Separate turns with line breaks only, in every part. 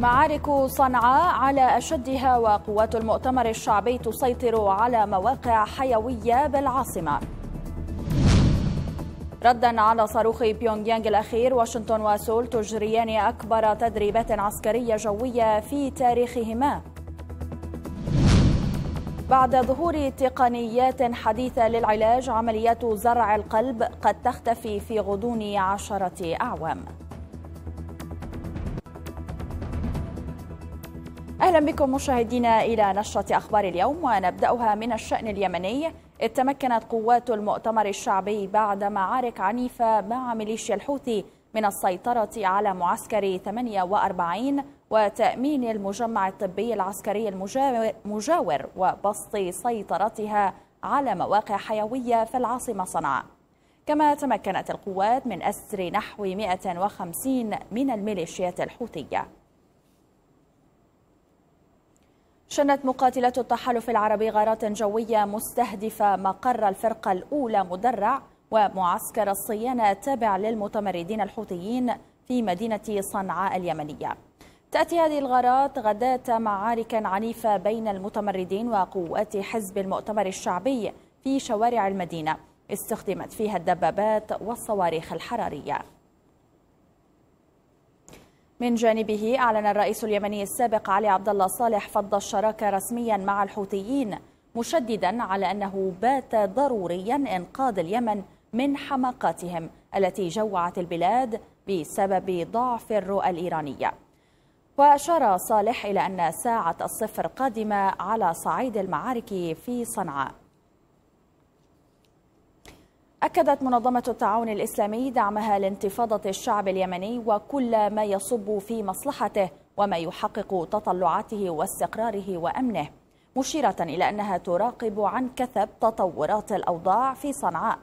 معارك صنعاء على أشدها وقوات المؤتمر الشعبي تسيطر على مواقع حيوية بالعاصمة ردا على صاروخ بيونغ يانغ الأخير واشنطن وسول تجريان أكبر تدريبات عسكرية جوية في تاريخهما بعد ظهور تقنيات حديثة للعلاج عمليات زرع القلب قد تختفي في غضون عشرة أعوام اهلا بكم مشاهدينا الى نشره اخبار اليوم ونبداها من الشان اليمني اذ تمكنت قوات المؤتمر الشعبي بعد معارك عنيفه مع ميليشيا الحوثي من السيطره على معسكر 48 وتامين المجمع الطبي العسكري المجاور وبسط سيطرتها على مواقع حيويه في العاصمه صنعاء. كما تمكنت القوات من اسر نحو 150 من الميليشيات الحوثيه. شنت مقاتلات التحالف العربي غارات جوية مستهدفة مقر الفرقة الأولى مدرع ومعسكر الصيانة التابع للمتمردين الحوثيين في مدينة صنعاء اليمنية تأتي هذه الغارات غداة معارك عنيفة بين المتمردين وقوات حزب المؤتمر الشعبي في شوارع المدينة استخدمت فيها الدبابات والصواريخ الحرارية من جانبه أعلن الرئيس اليمني السابق علي عبد الله صالح فض الشراكة رسميا مع الحوثيين مشددا على أنه بات ضروريا إنقاذ اليمن من حماقاتهم التي جوعت البلاد بسبب ضعف الرؤى الإيرانية وأشار صالح إلى أن ساعة الصفر قادمة على صعيد المعارك في صنعاء أكدت منظمة التعاون الإسلامي دعمها لانتفاضة الشعب اليمني وكل ما يصب في مصلحته وما يحقق تطلعاته واستقراره وأمنه مشيرة إلى أنها تراقب عن كثب تطورات الأوضاع في صنعاء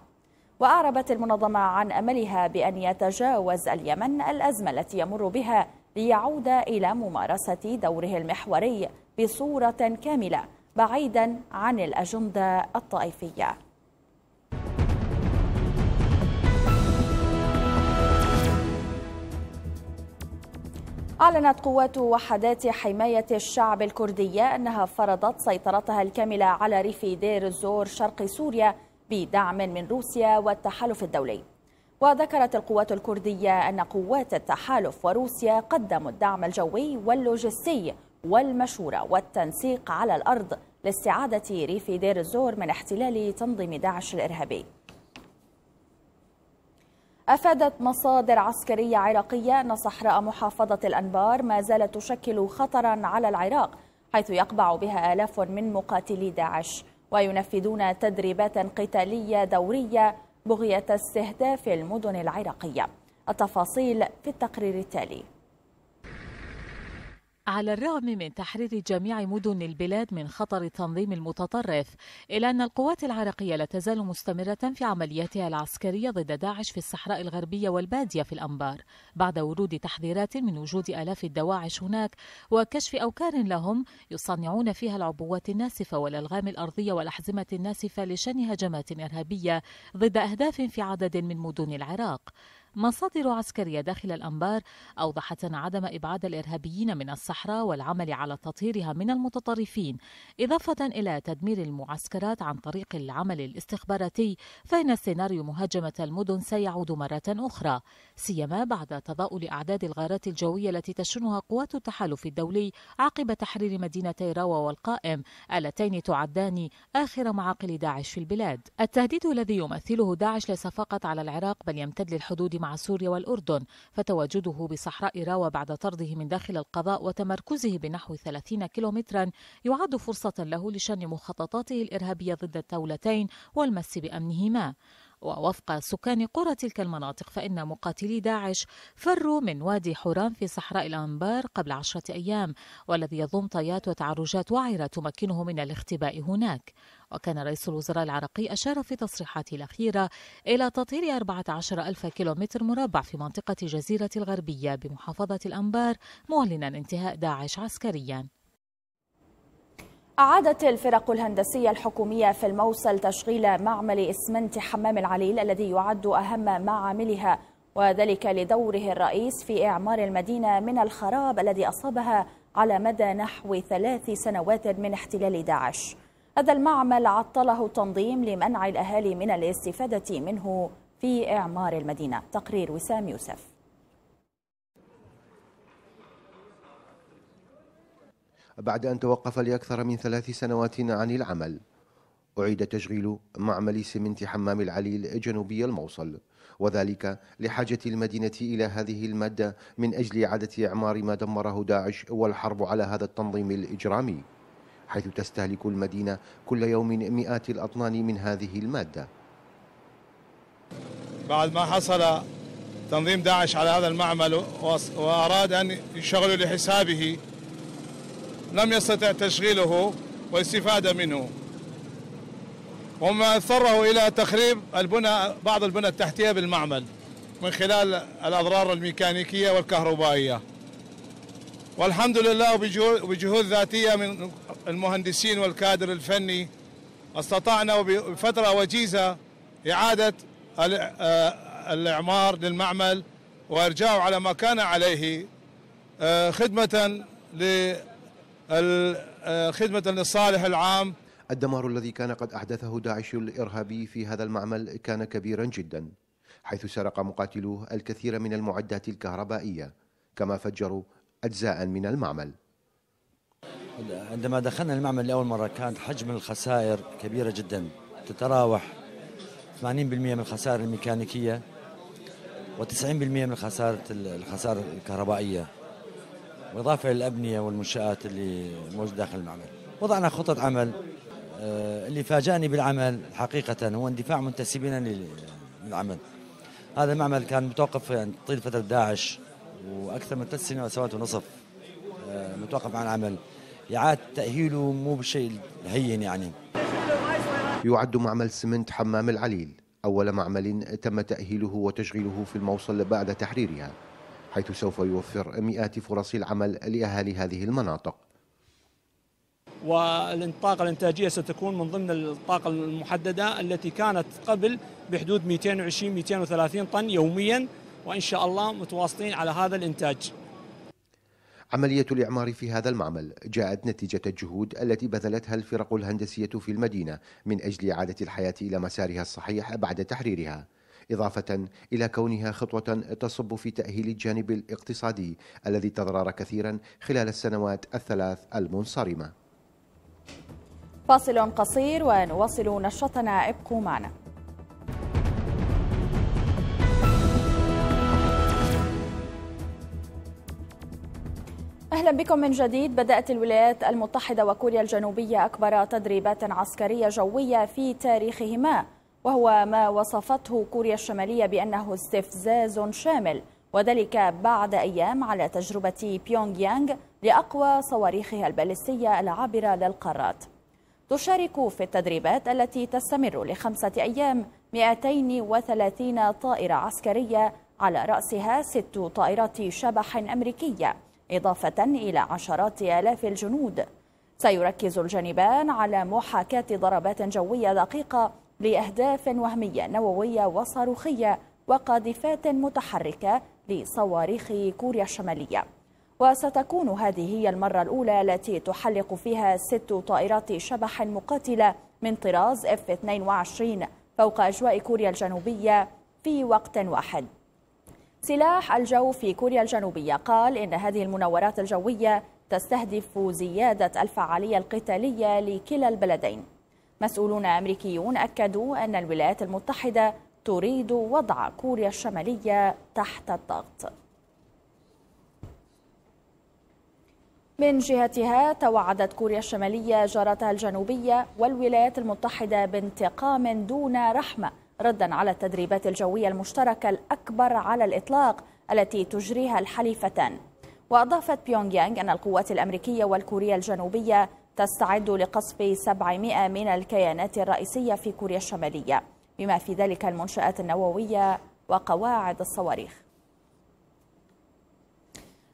وأعربت المنظمة عن أملها بأن يتجاوز اليمن الأزمة التي يمر بها ليعود إلى ممارسة دوره المحوري بصورة كاملة بعيدا عن الأجندة الطائفية أعلنت قوات وحدات حماية الشعب الكردية أنها فرضت سيطرتها الكاملة على ريف دير الزور شرق سوريا بدعم من روسيا والتحالف الدولي وذكرت القوات الكردية أن قوات التحالف وروسيا قدموا الدعم الجوي واللوجستي والمشورة والتنسيق على الأرض لاستعادة ريف دير الزور من احتلال تنظيم داعش الإرهابي أفادت مصادر عسكرية عراقية أن صحراء محافظة الأنبار ما زالت تشكل خطرا على العراق حيث يقبع بها آلاف من مقاتلي داعش وينفذون تدريبات قتالية دورية بغية استهداف المدن العراقية التفاصيل في التقرير التالي
على الرغم من تحرير جميع مدن البلاد من خطر التنظيم المتطرف إلا أن القوات العراقية لا تزال مستمرة في عملياتها العسكرية ضد داعش في الصحراء الغربية والبادية في الأنبار بعد ورود تحذيرات من وجود آلاف الدواعش هناك وكشف أوكار لهم يصنعون فيها العبوات الناسفة والألغام الأرضية والأحزمة الناسفة لشن هجمات إرهابية ضد أهداف في عدد من مدن العراق مصادر عسكرية داخل الأنبار أوضحت أن عدم إبعاد الإرهابيين من الصحراء والعمل على تطهيرها من المتطرفين إضافة إلى تدمير المعسكرات عن طريق العمل الاستخباراتي فإن سيناريو مهاجمة المدن سيعود مرة أخرى سيما بعد تضاؤل أعداد الغارات الجوية التي تشنها قوات التحالف الدولي عقب تحرير مدينتي راوة والقائم اللتين تعدان آخر معاقل داعش في البلاد التهديد الذي يمثله داعش ليس فقط على العراق بل يمتد للحدود مع سوريا والأردن فتواجده بصحراء راوة بعد طرده من داخل القضاء وتمركزه بنحو 30 كيلومترا يعد فرصة له لشن مخططاته الإرهابية ضد الدولتين والمس بأمنهما ووفق سكان قرى تلك المناطق فإن مقاتلي داعش فروا من وادي حوران في صحراء الأنبار قبل عشرة أيام والذي يضم طيات وتعرجات وعرة تمكنه من الاختباء هناك وكان رئيس الوزراء العراقي أشار في تصريحاته الأخيرة إلى تطهير 14 ألف كيلومتر مربع في منطقة جزيرة الغربية بمحافظة الأنبار معلنا انتهاء داعش عسكريا
أعادت الفرق الهندسية الحكومية في الموصل تشغيل معمل إسمنت حمام العليل الذي يعد أهم معاملها وذلك لدوره الرئيس في إعمار المدينة من الخراب الذي أصابها على مدى نحو ثلاث سنوات من احتلال داعش هذا المعمل عطله التنظيم لمنع الأهالي من الاستفادة منه في إعمار المدينة تقرير وسام يوسف
بعد أن توقف لأكثر من ثلاث سنوات عن العمل أعيد تشغيل معمل سمنت حمام العليل جنوبي الموصل وذلك لحاجة المدينة إلى هذه المادة من أجل إعادة إعمار ما دمره داعش والحرب على هذا التنظيم الإجرامي حيث تستهلك المدينة كل يوم مئات الأطنان من هذه المادة
بعد ما حصل تنظيم داعش على هذا المعمل وأراد أن يشغلوا لحسابه لم يستطع تشغيله والاستفادة منه وما اضطره إلى تخريب البنى بعض البنى التحتية بالمعمل من خلال الأضرار الميكانيكية والكهربائية والحمد لله وبجهود ذاتية من المهندسين والكادر الفني استطعنا بفترة وجيزة إعادة الإعمار للمعمل وإرجاعه على ما كان عليه خدمة ل آه، خدمة للصالح
العام الدمار الذي كان قد أحدثه داعش الإرهابي في هذا المعمل كان كبيرا جدا حيث سرق مقاتلوه الكثير من المعدات الكهربائية كما فجروا أجزاء من المعمل عندما دخلنا المعمل لأول مرة
كانت حجم الخسائر كبيرة جدا تتراوح 80% من الخسائر الميكانيكية و90% من الخسائر الخسائر الكهربائية وإضافة للأبنية والمنشآت اللي موجودة داخل المعمل وضعنا خطة عمل آه، اللي فاجأني بالعمل حقيقة هو اندفاع منتسبين للعمل هذا المعمل كان متوقف يعني طيل فترة داعش وأكثر من ثلاث سنوات
سنوات ونصف آه، متوقف عن العمل إعادة تأهيله مو بشيء هين يعني يعد معمل سمنت حمام العليل أول معمل تم تأهيله وتشغيله في الموصل بعد تحريرها حيث سوف يوفر مئات فرص العمل لأهالي هذه المناطق
والطاقة الإنتاجية ستكون من ضمن الطاقة المحددة التي كانت قبل بحدود 220-230 طن يوميا وإن شاء الله متواصلين على هذا الإنتاج
عملية الإعمار في هذا المعمل جاءت نتيجة الجهود التي بذلتها الفرق الهندسية في المدينة من أجل إعادة الحياة إلى مسارها الصحيح بعد تحريرها إضافة إلى كونها خطوة تصب في تأهيل الجانب الاقتصادي الذي تضرر كثيرا خلال السنوات الثلاث المنصرمة
فاصل قصير ونواصل نشاطنا ابقوا معنا اهلا بكم من جديد بدات الولايات المتحده وكوريا الجنوبيه اكبر تدريبات عسكريه جويه في تاريخهما وهو ما وصفته كوريا الشمالية بأنه استفزاز شامل وذلك بعد أيام على تجربة بيونغ يانغ لأقوى صواريخها البالستية العابرة للقارات تشارك في التدريبات التي تستمر لخمسة أيام 230 طائرة عسكرية على رأسها ست طائرات شبح أمريكية إضافة إلى عشرات آلاف الجنود سيركز الجانبان على محاكاة ضربات جوية دقيقة لأهداف وهمية نووية وصاروخية وقاذفات متحركة لصواريخ كوريا الشمالية وستكون هذه هي المرة الأولى التي تحلق فيها ست طائرات شبح مقاتلة من طراز F-22 فوق أجواء كوريا الجنوبية في وقت واحد سلاح الجو في كوريا الجنوبية قال إن هذه المناورات الجوية تستهدف زيادة الفعالية القتالية لكلا البلدين مسؤولون أمريكيون أكدوا أن الولايات المتحدة تريد وضع كوريا الشمالية تحت الضغط من جهتها توعدت كوريا الشمالية جارتها الجنوبية والولايات المتحدة بانتقام دون رحمة ردا على التدريبات الجوية المشتركة الأكبر على الإطلاق التي تجريها الحليفتان وأضافت بيونغ يانغ أن القوات الأمريكية والكورية الجنوبية تستعد لقصف 700 من الكيانات الرئيسية في كوريا الشمالية بما في ذلك المنشآت النووية وقواعد الصواريخ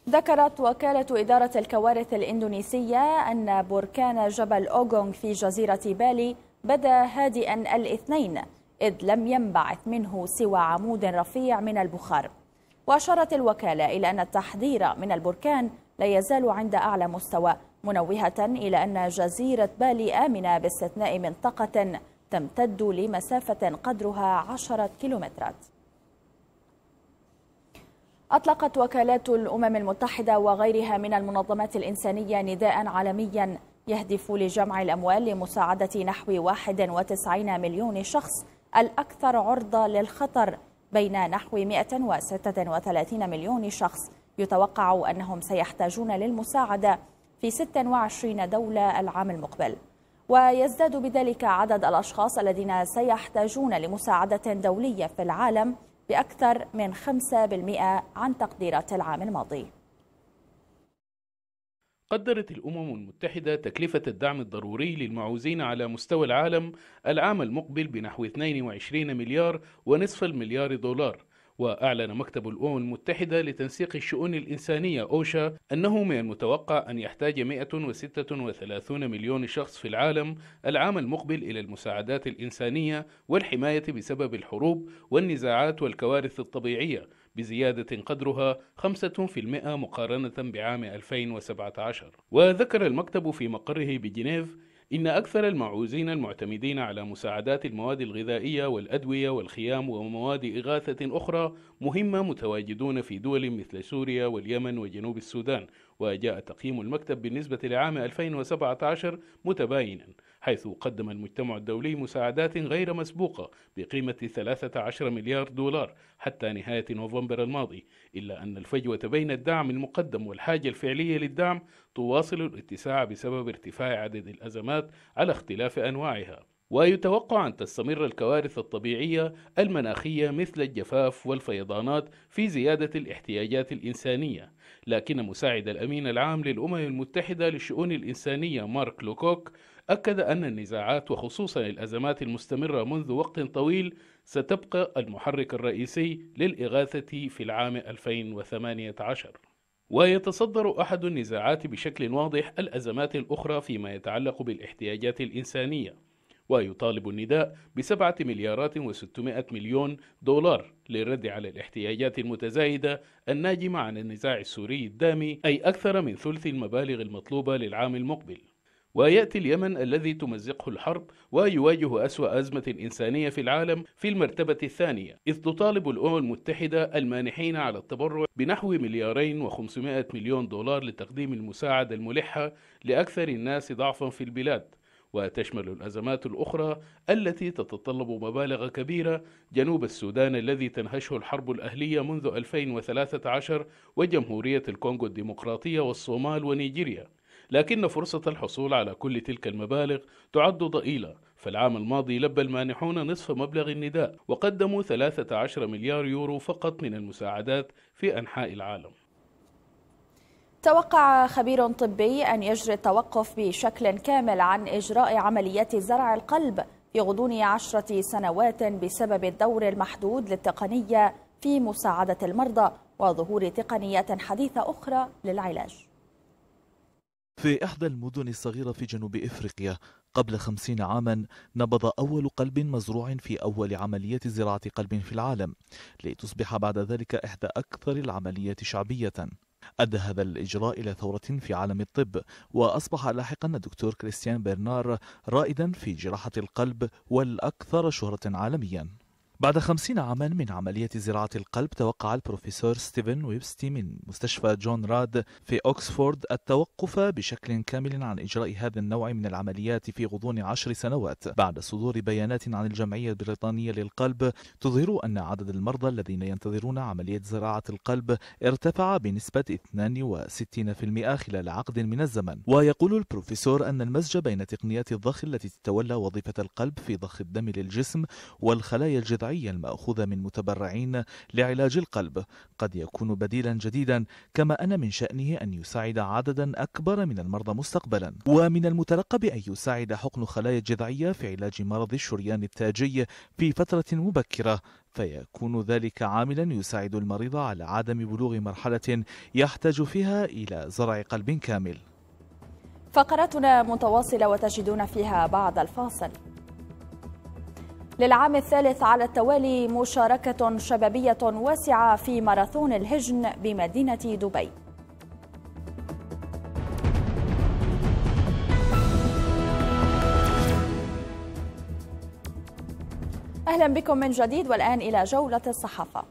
ذكرت وكالة إدارة الكوارث الإندونيسية أن بركان جبل أوغونغ في جزيرة بالي بدا هادئا الاثنين إذ لم ينبعث منه سوى عمود رفيع من البخار وأشارت الوكالة إلى أن التحذير من البركان لا يزال عند أعلى مستوى منوهة إلى أن جزيرة بالي آمنة باستثناء منطقة تمتد لمسافة قدرها عشرة كيلومترات أطلقت وكالات الأمم المتحدة وغيرها من المنظمات الإنسانية نداء عالميا يهدف لجمع الأموال لمساعدة نحو 91 مليون شخص الأكثر عرضة للخطر بين نحو 136 مليون شخص يتوقع أنهم سيحتاجون للمساعدة في 26 دولة العام المقبل ويزداد بذلك عدد الأشخاص الذين سيحتاجون لمساعدة دولية في العالم بأكثر من 5% عن تقديرات العام الماضي
قدرت الأمم المتحدة تكلفة الدعم الضروري للمعوزين على مستوى العالم العام المقبل بنحو 22 مليار ونصف المليار دولار وأعلن مكتب الأمم المتحدة لتنسيق الشؤون الإنسانية أوشا أنه من المتوقع أن يحتاج 136 مليون شخص في العالم العام المقبل إلى المساعدات الإنسانية والحماية بسبب الحروب والنزاعات والكوارث الطبيعية بزيادة قدرها 5% مقارنة بعام 2017 وذكر المكتب في مقره بجنيف إن أكثر المعوزين المعتمدين على مساعدات المواد الغذائية والأدوية والخيام ومواد إغاثة أخرى مهمة متواجدون في دول مثل سوريا واليمن وجنوب السودان وجاء تقييم المكتب بالنسبة لعام 2017 متباينا حيث قدم المجتمع الدولي مساعدات غير مسبوقة بقيمة 13 مليار دولار حتى نهاية نوفمبر الماضي إلا أن الفجوة بين الدعم المقدم والحاجة الفعلية للدعم تواصل الاتساع بسبب ارتفاع عدد الأزمات على اختلاف أنواعها ويتوقع أن تستمر الكوارث الطبيعية المناخية مثل الجفاف والفيضانات في زيادة الاحتياجات الإنسانية، لكن مساعد الأمين العام للأمم المتحدة للشؤون الإنسانية مارك لوكوك أكد أن النزاعات وخصوصا الأزمات المستمرة منذ وقت طويل ستبقى المحرك الرئيسي للإغاثة في العام 2018 ويتصدر أحد النزاعات بشكل واضح الأزمات الأخرى فيما يتعلق بالاحتياجات الإنسانية ويطالب النداء بسبعة مليارات وستمائة مليون دولار للرد على الاحتياجات المتزايدة الناجمة عن النزاع السوري الدامي أي أكثر من ثلث المبالغ المطلوبة للعام المقبل ويأتي اليمن الذي تمزقه الحرب ويواجه أسوأ أزمة إنسانية في العالم في المرتبة الثانية إذ تطالب الأمم المتحدة المانحين على التبرع بنحو مليارين وخمسمائة مليون دولار لتقديم المساعدة الملحة لأكثر الناس ضعفا في البلاد وتشمل الأزمات الأخرى التي تتطلب مبالغ كبيرة جنوب السودان الذي تنهشه الحرب الأهلية منذ 2013 وجمهورية الكونغو الديمقراطية والصومال ونيجيريا لكن فرصة الحصول على كل تلك المبالغ تعد ضئيلة فالعام الماضي لبى المانحون نصف مبلغ النداء وقدموا 13 مليار يورو فقط من المساعدات في أنحاء العالم
توقع خبير طبي أن يجري التوقف بشكل كامل عن إجراء عمليات زرع القلب في غضون عشرة سنوات بسبب الدور المحدود للتقنية في مساعدة المرضى وظهور تقنيات حديثة أخرى للعلاج
في إحدى المدن الصغيرة في جنوب إفريقيا قبل خمسين عاما نبض أول قلب مزروع في أول عملية زراعة قلب في العالم لتصبح بعد ذلك إحدى أكثر العمليات شعبية أدى هذا الإجراء إلى ثورة في عالم الطب وأصبح لاحقا الدكتور كريستيان برنار رائدا في جراحة القلب والأكثر شهرة عالميا بعد خمسين عاما من عملية زراعة القلب توقع البروفيسور ستيفن ويبستي من مستشفى جون راد في أوكسفورد التوقف بشكل كامل عن إجراء هذا النوع من العمليات في غضون عشر سنوات بعد صدور بيانات عن الجمعية البريطانية للقلب تظهر أن عدد المرضى الذين ينتظرون عملية زراعة القلب ارتفع بنسبة 62% خلال عقد من الزمن ويقول البروفيسور أن المزج بين تقنيات الضخ التي تتولى وظيفة القلب في ضخ الدم للجسم والخلايا الجذعية الشرعية المأخوذة من متبرعين لعلاج القلب قد يكون بديلا جديدا كما أن من شأنه أن يساعد عددا أكبر من المرضى مستقبلا ومن المترقب أن يساعد حقن خلايا الجذعية في علاج مرض الشريان التاجي في فترة مبكرة فيكون ذلك عاملا يساعد المريض على عدم بلوغ مرحلة يحتاج فيها إلى زرع قلب كامل
فقرتنا متواصلة وتجدون فيها بعد الفاصل للعام الثالث على التوالي مشاركة شبابية واسعة في ماراثون الهجن بمدينة دبي أهلا بكم من جديد والآن إلى جولة الصحافة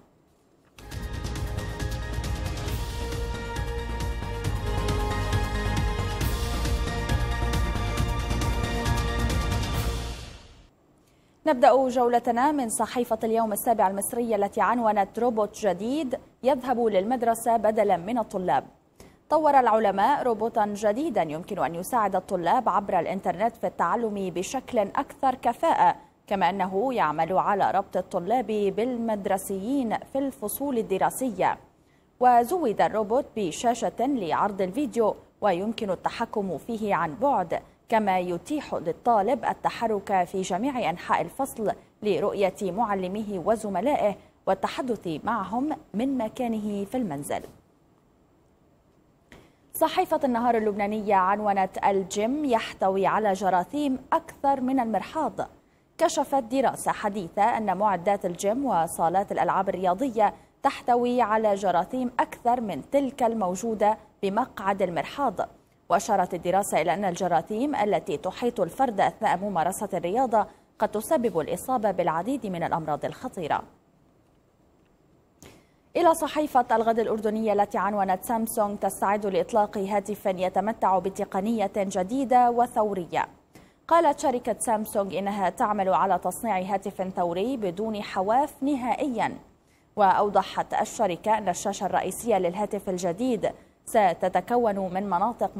نبدأ جولتنا من صحيفة اليوم السابع المصرية التي عنونت روبوت جديد يذهب للمدرسة بدلا من الطلاب طور العلماء روبوتا جديدا يمكن أن يساعد الطلاب عبر الإنترنت في التعلم بشكل أكثر كفاءة كما أنه يعمل على ربط الطلاب بالمدرسيين في الفصول الدراسية وزود الروبوت بشاشة لعرض الفيديو ويمكن التحكم فيه عن بعد كما يتيح للطالب التحرك في جميع أنحاء الفصل لرؤية معلميه وزملائه والتحدث معهم من مكانه في المنزل صحيفة النهار اللبنانية عنونت الجيم يحتوي على جراثيم أكثر من المرحاض كشفت دراسة حديثة أن معدات الجيم وصالات الألعاب الرياضية تحتوي على جراثيم أكثر من تلك الموجودة بمقعد المرحاض وأشارت الدراسة إلى أن الجراثيم التي تحيط الفرد أثناء ممارسة الرياضة قد تسبب الإصابة بالعديد من الأمراض الخطيرة إلى صحيفة الغد الأردنية التي عنونت سامسونج تستعد لإطلاق هاتف يتمتع بتقنية جديدة وثورية قالت شركة سامسونج إنها تعمل على تصنيع هاتف ثوري بدون حواف نهائياً وأوضحت الشركة أن الشاشة الرئيسية للهاتف الجديد ستتكون من مناطق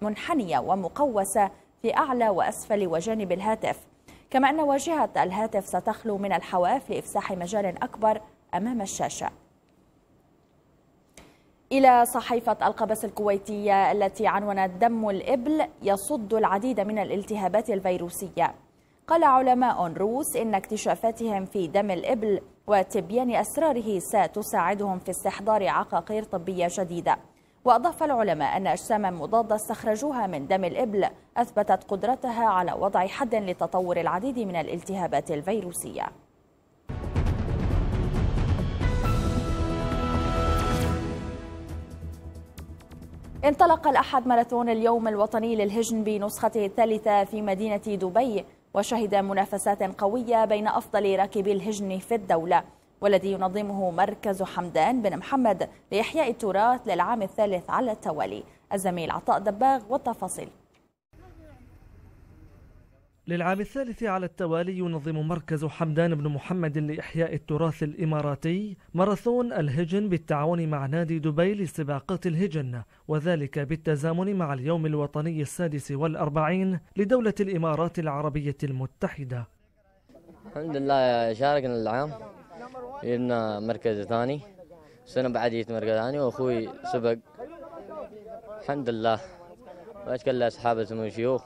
منحنية ومقوسة في أعلى وأسفل وجانب الهاتف كما أن واجهة الهاتف ستخلو من الحواف لإفساح مجال أكبر أمام الشاشة إلى صحيفة القبس الكويتية التي عنونت دم الإبل يصد العديد من الالتهابات الفيروسية قال علماء روس إن اكتشافاتهم في دم الإبل وتبيان أسراره ستساعدهم في استحضار عقاقير طبية جديدة وأضاف العلماء أن أجساما مضادة استخرجوها من دم الإبل أثبتت قدرتها على وضع حد لتطور العديد من الالتهابات الفيروسية انطلق الأحد ماراثون اليوم الوطني للهجن بنسخته الثالثة في مدينة دبي وشهد منافسات قوية بين أفضل راكبي الهجن في الدولة والذي ينظمه مركز حمدان بن محمد لإحياء التراث للعام الثالث على التوالي الزميل عطاء دباغ والتفاصيل
للعام الثالث على التوالي ينظم مركز حمدان بن محمد لإحياء التراث الإماراتي ماراثون الهجن بالتعاون مع نادي دبي لسباقات الهجن وذلك بالتزامن مع اليوم الوطني السادس والأربعين لدولة الإمارات العربية المتحدة
الحمد لله شاركنا العام جبنا مركز ثاني سنة بعد جيت مركز ثاني وأخوي سبق
الحمد لله وأشكر لأصحاب سمو الشيوخ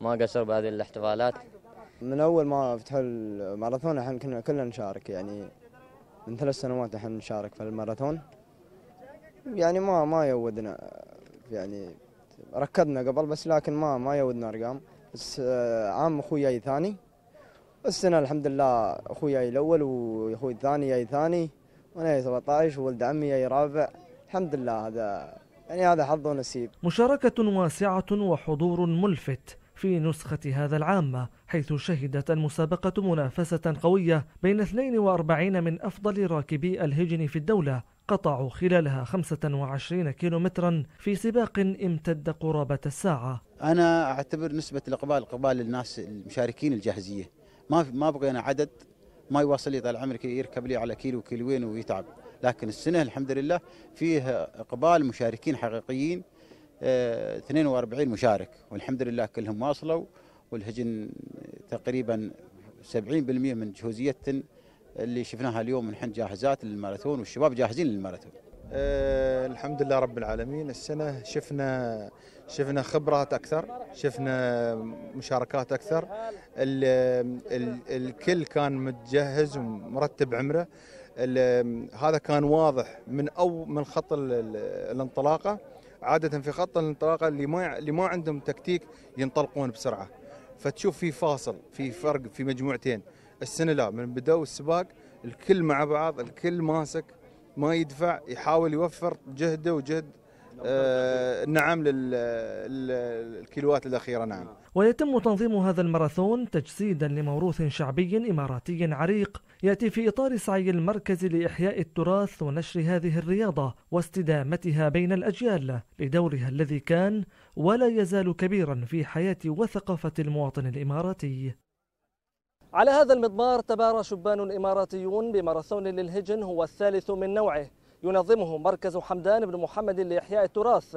ما قصر بهذه الاحتفالات
من أول ما فتحوا الماراثون احنا كنا كلنا نشارك يعني من ثلاث سنوات احنا نشارك في الماراثون يعني ما ما يودنا يعني ركضنا قبل بس لكن ما ما يودنا ارقام بس آه، عام اخوي جاي ثاني السنة الحمد لله أخويا الأول وأخوي الثاني جاي ثاني وأنا جاي 17 وولد عمي جاي رابع الحمد لله هذا يعني هذا حظ ونسيب
مشاركة واسعة وحضور ملفت في نسخة هذا العام حيث شهدت المسابقة منافسة قوية بين 42 من أفضل راكبي الهجن في الدولة قطعوا خلالها 25 كيلومترا في سباق امتد قرابة الساعة
أنا أعتبر نسبة الإقبال إقبال الناس المشاركين الجاهزية ما ما بقينا عدد ما يواصل لي طال عمرك يركب لي على كيلو كيلوين ويتعب لكن السنه الحمد لله فيه اقبال مشاركين حقيقيين 42 آه، مشارك والحمد لله كلهم واصلوا والهجن تقريبا 70% من جهوزيه اللي شفناها اليوم نحن جاهزات للماراثون والشباب جاهزين للماراثون. أه الحمد لله رب العالمين السنه شفنا شفنا خبرات اكثر شفنا مشاركات اكثر ال ال الكل كان متجهز ومرتب عمره هذا كان واضح من او من خط الانطلاقه عاده في خط الانطلاقه اللي ما اللي ما عندهم تكتيك ينطلقون بسرعه فتشوف في فاصل في فرق في مجموعتين السنه لا من بداوا السباق الكل مع بعض الكل ماسك ما يدفع يحاول يوفر جهده وجهد آه، نعم للكيلوات الأخيرة نعم. نعم
ويتم تنظيم هذا الماراثون تجسيدا لموروث شعبي إماراتي عريق يأتي في إطار سعي المركز لإحياء التراث ونشر هذه الرياضة واستدامتها بين الأجيال لدورها الذي كان ولا يزال كبيرا في حياة وثقافة المواطن الإماراتي على هذا المضمار تبارى شبان إماراتيون بماراثون للهجن هو الثالث من نوعه ينظمه مركز حمدان بن محمد لإحياء التراث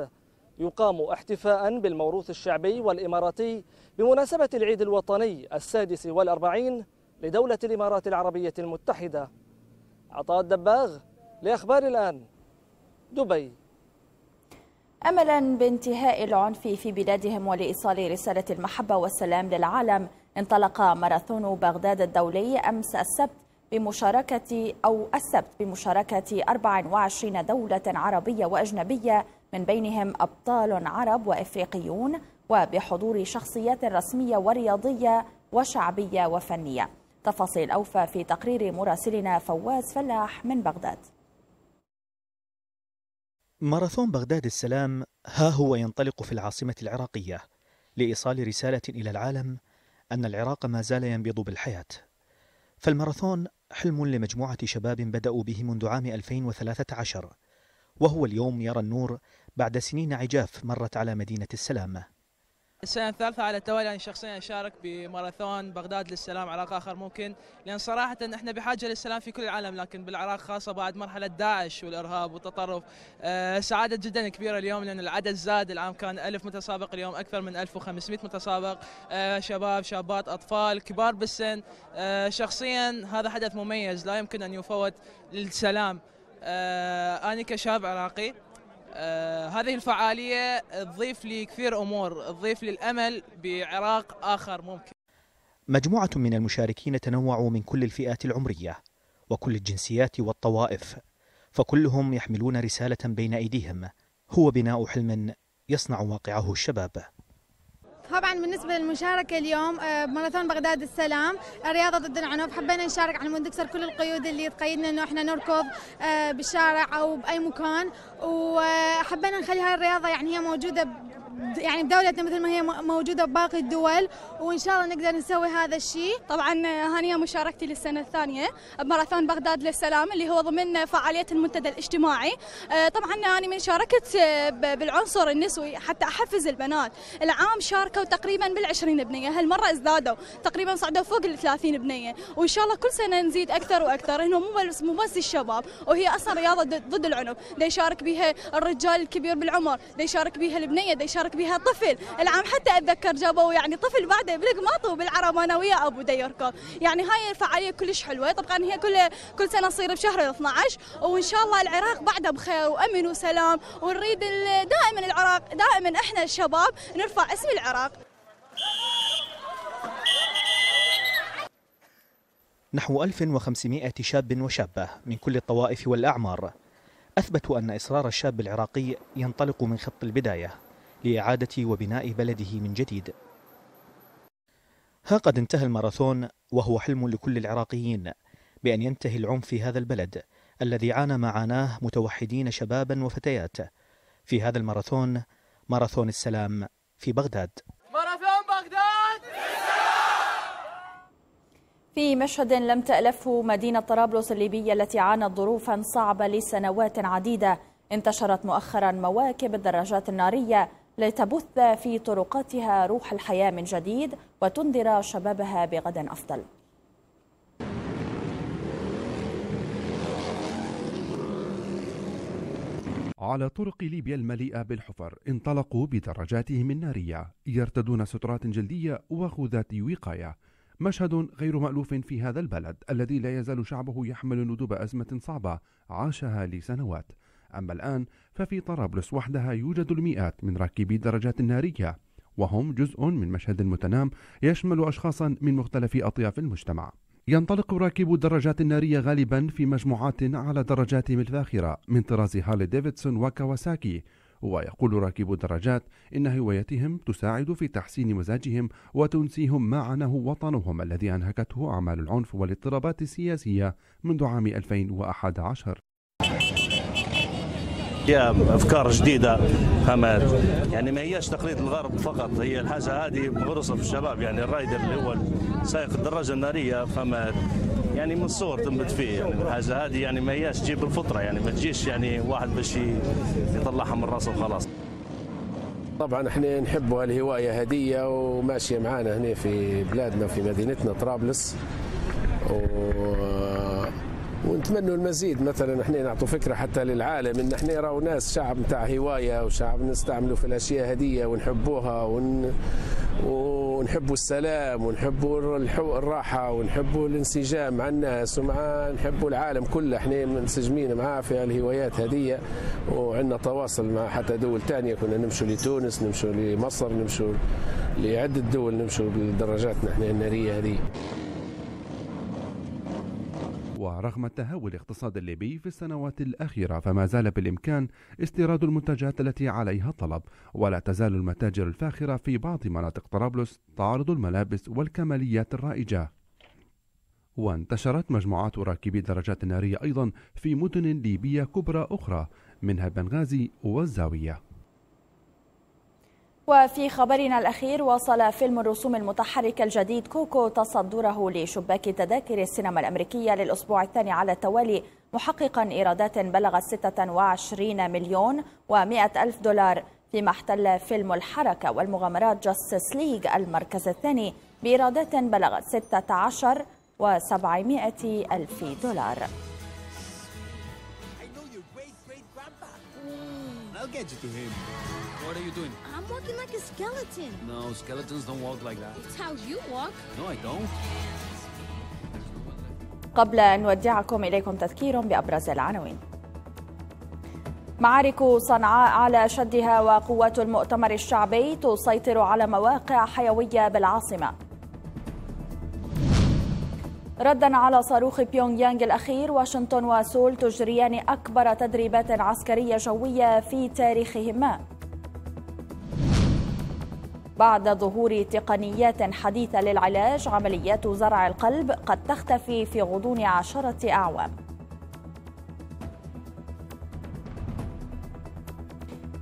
يقام احتفاء بالموروث الشعبي والإماراتي بمناسبة العيد الوطني السادس والأربعين لدولة الإمارات العربية المتحدة عطاء الدباغ لأخبار الآن دبي
أملا بانتهاء العنف في بلادهم ولإيصال رسالة المحبة والسلام للعالم انطلق ماراثون بغداد الدولي أمس السبت بمشاركة أو السبت بمشاركة 24 دولة عربية وأجنبية من بينهم أبطال عرب وإفريقيون وبحضور شخصيات رسمية ورياضية وشعبية وفنية تفاصيل أوفى في تقرير مراسلنا فواز فلاح من بغداد
ماراثون بغداد السلام ها هو ينطلق في العاصمة العراقية لإيصال رسالة إلى العالم أن العراق ما زال ينبض بالحياة فالماراثون حلم لمجموعة شباب بدأوا به منذ عام 2013 وهو اليوم يرى النور بعد سنين عجاف مرت على مدينة السلامة
السنة الثالثة على التوالي أنا يعني شخصيا أشارك بماراثون بغداد للسلام عراق آخر ممكن لأن صراحة إحنا بحاجة للسلام في كل العالم لكن بالعراق خاصة بعد مرحلة داعش والإرهاب والتطرف أه سعادة جدا كبيرة اليوم لأن العدد زاد العام كان 1000 متسابق اليوم أكثر من 1500 متسابق أه شباب شابات أطفال كبار بالسن أه شخصيا هذا حدث مميز لا يمكن أن يفوت للسلام أه أنا كشاب عراقي آه هذه الفعالية تضيف لي كثير أمور تضيف لي الأمل بعراق آخر ممكن
مجموعة من المشاركين تنوعوا من كل الفئات العمرية وكل الجنسيات والطوائف فكلهم يحملون رسالة بين أيديهم هو بناء حلم يصنع واقعه الشباب
طبعا بالنسبه للمشاركه اليوم بماراثون آه، بغداد السلام الرياضه آه، ضد العنف حبينا نشارك على مود نكسر كل القيود اللي تقيدنا انه احنا نركض آه، بالشارع او باي مكان وحبينا نخلي هاي الرياضه يعني هي موجوده يعني بدولتنا مثل ما هي موجوده بباقي الدول وان شاء الله نقدر نسوي هذا الشيء. طبعا هنيه آه، مشاركتي للسنه الثانيه بماراثون بغداد للسلام اللي هو ضمن فعاليه المنتدى الاجتماعي. آه، طبعا آه، انا من شاركت بالعنصر النسوي حتى احفز البنات، العام شاركوا تقريبا بال20 بنيه، هالمره ازدادوا تقريبا صعدوا فوق ال30 بنيه، وان شاء الله كل سنه نزيد اكثر واكثر، انه مو بس مو بس الشباب وهي اصلا رياضه ضد العنف، دا يشارك بها الرجال الكبير بالعمر، دا يشارك بها البنيه، دا يشارك يشارك بها طفل العام حتى اتذكر جابوا يعني طفل بعده بالقماط انا ويا ابو ديركو يعني هاي الفعاليه كلش حلوه طبعا هي كل كل سنه تصير بشهر 12 وان شاء الله العراق بعده بخير وامن وسلام ونريد دائما العراق دائما احنا الشباب نرفع اسم العراق
نحو 1500 شاب وشابة من كل الطوائف والأعمار أثبتوا أن إصرار الشاب العراقي ينطلق من خط البداية لإعادة وبناء بلده من جديد ها قد انتهى الماراثون وهو حلم لكل العراقيين بأن ينتهي العنف في هذا البلد الذي عانى معاناه متوحدين شبابا وفتيات في هذا الماراثون ماراثون السلام في بغداد
ماراثون بغداد في مشهد لم تألفه مدينة طرابلس الليبية التي عانت ظروفا صعبة لسنوات عديدة انتشرت مؤخرا مواكب الدراجات النارية لتبث في طرقاتها روح الحياة من جديد وتنذر شبابها بغد أفضل
على طرق ليبيا المليئة بالحفر انطلقوا بدراجاتهم النارية يرتدون سترات جلدية وخوذات وقاية مشهد غير مألوف في هذا البلد الذي لا يزال شعبه يحمل ندوب أزمة صعبة عاشها لسنوات أما الآن ففي طرابلس وحدها يوجد المئات من راكبي درجات النارية وهم جزء من مشهد متنام يشمل أشخاصا من مختلف أطياف المجتمع ينطلق راكبو الدراجات النارية غالبا في مجموعات على درجاتهم الفاخرة من طراز هالي ديفيدسون وكاواساكي ويقول راكبو الدراجات إن هوايتهم تساعد في تحسين مزاجهم وتنسيهم ما عنه وطنهم الذي أنهكته أعمال العنف والاضطرابات السياسية منذ عام 2011 فيها افكار جديده
فما يعني ما هياش تقليد الغرب فقط هي الحاجه هذه مغروسه في الشباب يعني الرايدر اللي هو سائق الدراجه الناريه فما يعني من الصور تنبت فيه يعني الحاجه هذه يعني ما هياش تجيب الفطره يعني ما تجيش يعني واحد باش يطلعها من راسه وخلاص
طبعا احنا نحبوا الهوايه هديه وماشيه معانا هنا في بلادنا في مدينتنا طرابلس و نتمنوا المزيد مثلا احنا نعطوا فكره حتى للعالم ان احنا راهو ناس شعب نتاع هوايه وشعب نستعملوا في الاشياء هديه ونحبوها ون... ونحبوا السلام ونحبوا الحو... الراحه ونحبوا الانسجام مع الناس ومع نحبوا العالم كله احنا منسجمين معاه في الهوايات هذية وعندنا تواصل مع حتى دول ثانيه كنا نمشوا لتونس نمشوا لمصر نمشوا لعده دول نمشوا بدراجاتنا احنا الناريه هذه
ورغم تهاوي الاقتصاد الليبي في السنوات الأخيرة فما زال بالإمكان استيراد المنتجات التي عليها طلب ولا تزال المتاجر الفاخرة في بعض مناطق طرابلس تعرض الملابس والكماليات الرائجة وانتشرت مجموعات راكبي الدراجات النارية أيضا في مدن ليبية كبرى أخرى منها بنغازي والزاوية
وفي خبرنا الأخير واصل فيلم الرسوم المتحرك الجديد كوكو تصدره لشباك تذاكر السينما الأمريكية للأسبوع الثاني على التوالي محققا إيرادات بلغت 26 مليون و100 ألف دولار فيما احتل فيلم الحركة والمغامرات جاستس ليج المركز الثاني بإيرادات بلغت 16 و700 ألف دولار
I'll get you to him. What are you doing?
walking like a skeleton.
No, skeletons don't walk like that.
It's how you walk. No, I don't. قبل أن نودعكم إليكم تذكير بأبرز العناوين معارك صنعاء على شدها وقوات المؤتمر الشعبي تسيطر على مواقع حيوية بالعاصمة ردا على صاروخ بيونغ يانغ الأخير واشنطن وسول تجريان أكبر تدريبات عسكرية جوية في تاريخهما بعد ظهور تقنيات حديثة للعلاج عمليات زرع القلب قد تختفي في غضون عشرة أعوام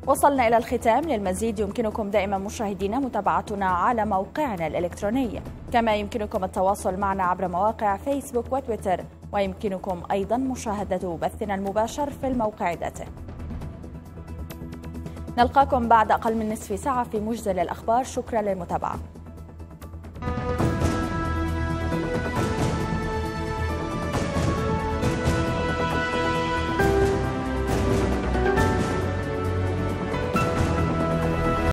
وصلنا إلى الختام للمزيد يمكنكم دائما مشاهدينا متابعتنا على موقعنا الإلكتروني كما يمكنكم التواصل معنا عبر مواقع فيسبوك وتويتر ويمكنكم أيضا مشاهدة بثنا المباشر في الموقع ذاته نلقاكم بعد أقل من نصف ساعة في مجزل الأخبار شكرا للمتابعة